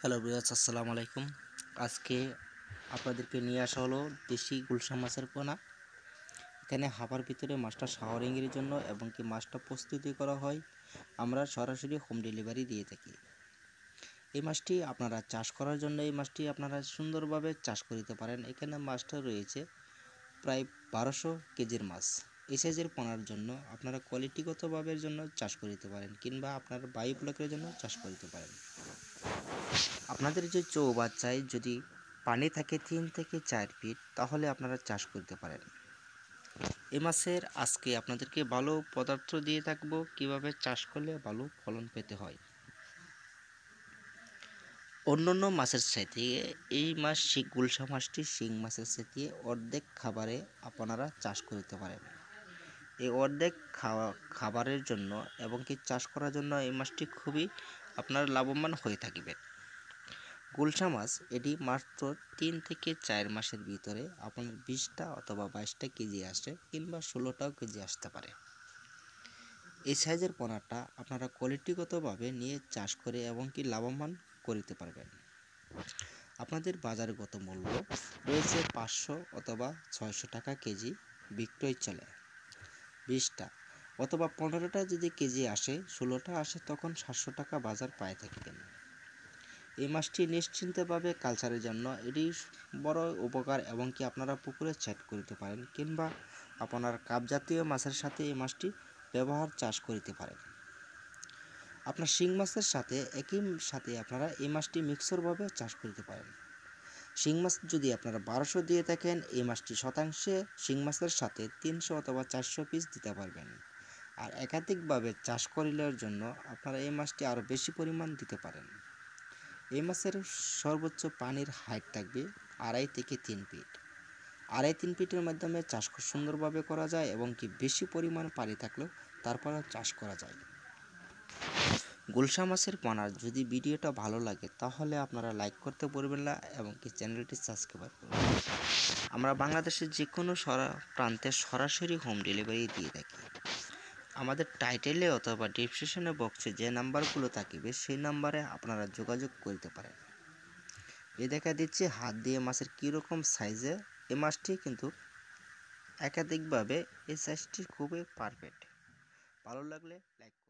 hello বিরাজ আসসালাম আলাইকুম আজকে আপনাদেরকে নিয়ে আসা হলো দেশি গুলশা মাছের পোনা এখানে হাফার ভিতরে মাছটা শাওয়ারিংয়ের জন্য এবং কি মাছটা প্রস্তুতি করা হয় আমরা সরাসরি হোম ডেলিভারি দিয়ে থাকি এই মাছটি আপনারা চাষ করার জন্য এই মাছটি আপনারা সুন্দরভাবে চাষ করিতে পারেন এখানে মাছটা রয়েছে প্রায় বারোশো কেজির মাছ এই সাইজের পোনার জন্য আপনারা কোয়ালিটিগতভাবে জন্য চাষ করিতে পারেন কিংবা আপনার বায়ু ব্লকের জন্য চাষ করিতে পারেন আপনাদের যে চৌবাচ্চায় যদি পানি থাকে তিন থেকে চার ফিট তাহলে আপনারা চাষ করতে পারেন এ মাসের আজকে আপনাদেরকে ভালো পদার্থ দিয়ে থাকব কিভাবে চাষ করলে ভালো ফলন পেতে হয় অন্যান্য মাসের সাথে এই মাস গুলশা মাসটি শিং মাসের সাথে অর্ধেক খাবারে আপনারা চাষ করতে পারেন এই অর্ধেক খাওয়া খাবারের জন্য এবং কি চাষ করার জন্য এই মাসটি খুবই আপনার লাভবান হয়ে থাকবেন কুলসা মাছ এটি মাত্র তিন থেকে চার মাসের ভিতরে আপনার বিশটা অথবা বাইশটা কেজি আসে কিংবা ষোলোটাও কেজি আসতে পারে এই সাইজের পোনাটা আপনারা কোয়ালিটিগতভাবে নিয়ে চাষ করে এবং কি লাভবান করিতে পারবেন আপনাদের বাজারগত মূল্য রয়েছে পাঁচশো অথবা ছয়শো টাকা কেজি বিক্রয় চলে বিশটা অথবা পনেরোটা যদি কেজি আসে ষোলোটা আসে তখন সাতশো টাকা বাজার পায়ে থাকবেন এই মাছটি নিশ্চিন্তভাবে কালচারের জন্য এটি বড় উপকার এবং কি আপনারা পুকুরে চ্যাট করতে পারেন কিংবা আপনার কাপ জাতীয় মাছের সাথে এই মাছটি ব্যবহার চাষ করিতে পারেন আপনার শিং মাছের সাথে একই সাথে আপনারা এই মাছটি মিক্সরভাবে চাষ করতে পারেন শিং মাছ যদি আপনারা বারোশো দিয়ে থাকেন এই মাছটি শতাংশে শিং মাছের সাথে তিনশো অথবা চারশো পিস দিতে পারবেন আর একাধিকভাবে চাষ করিলের জন্য আপনারা এই মাছটি আরও বেশি পরিমাণ দিতে পারেন এই মাছের সর্বোচ্চ পানির হাইট থাকবে আড়াই থেকে তিন ফিট আড়াই তিন ফিটের মাধ্যমে চাষ খুব সুন্দরভাবে করা যায় এবং কি বেশি পরিমাণ পানি থাকলেও তারপরেও চাষ করা যায় গুলশা মাছের পানার যদি ভিডিওটা ভালো লাগে তাহলে আপনারা লাইক করতে পারবেন না এবং কি চ্যানেলটি সাবস্ক্রাইব করবেন আমরা বাংলাদেশের যে কোনো সরা প্রান্তে সরাসরি হোম ডেলিভারি দিয়ে থাকি আমাদের টাইটেলে অথবা ডিসক্রিপশনে বক্সে যে নাম্বারগুলো থাকবে সেই নাম্বারে আপনারা যোগাযোগ করতে পারেন এ দেখা দিচ্ছে হাত দিয়ে মাছের কীরকম সাইজে এ মাছটি কিন্তু একাধিকভাবে এই সাইজটি খুবই পারফেক্ট ভালো লাগলে লাইক